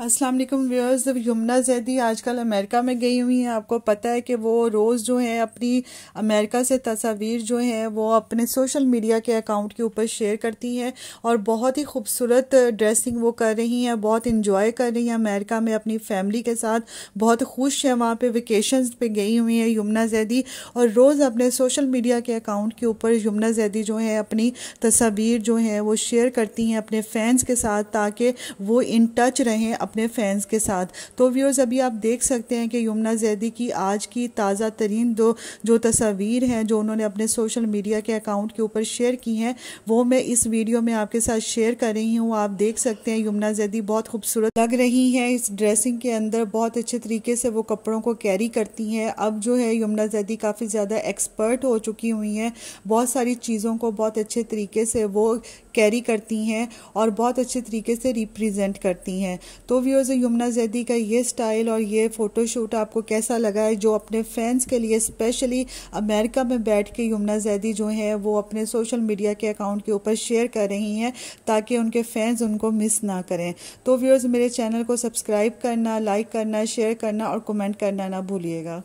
अस्सलाम वालेकुम व्यूअर्स यमुना जैदी आजकल अमेरिका में गई हुई हैं आपको पता है कि वो रोज़ जो है अपनी अमेरिका से तस्वीर जो है वो अपने सोशल मीडिया के अकाउंट के ऊपर शेयर करती हैं और बहुत ही खूबसूरत ड्रेसिंग वो कर रही हैं बहुत इंजॉय कर रही हैं अमेरिका में अपनी फैमिली के साथ बहुत खुश है वहाँ पर वेकेशन पर गई हुई हैं यमुना जैदी और रोज़ अपने सोशल मीडिया के अकाउंट के ऊपर यमुना जैदी जो है अपनी तस्वीर जो है वो शेयर करती हैं अपने फैंस के साथ ताकि वो इन टच रहें अपने फैंस के साथ तो व्यूअर्स अभी आप देख सकते हैं कि यमुना जैदी की आज की ताज़ा तरीन दो जो तस्वीर हैं जो उन्होंने अपने सोशल मीडिया के अकाउंट के ऊपर शेयर की हैं वो मैं इस वीडियो में आपके साथ शेयर कर रही हूँ आप देख सकते हैं यमुना जैदी बहुत खूबसूरत लग रही हैं इस ड्रेसिंग के अंदर बहुत अच्छे तरीके से वो कपड़ों को कैरी करती हैं अब जो है यमुना जैदी काफ़ी ज़्यादा एक्सपर्ट हो चुकी हुई हैं बहुत सारी चीज़ों को बहुत अच्छे तरीके से वो कैरी करती हैं और बहुत अच्छे तरीके से रिप्रेजेंट करती हैं तो सो व्यूअर्स यमुना जैदी का ये स्टाइल और ये फ़ोटोशूट आपको कैसा लगा है जो अपने फैंस के लिए स्पेशली अमेरिका में बैठ के यमुना जैदी जो है वो अपने सोशल मीडिया के अकाउंट के ऊपर शेयर कर रही हैं ताकि उनके फैंस उनको मिस ना करें तो व्यूअर्स मेरे चैनल को सब्सक्राइब करना लाइक करना शेयर करना और कमेंट करना ना भूलिएगा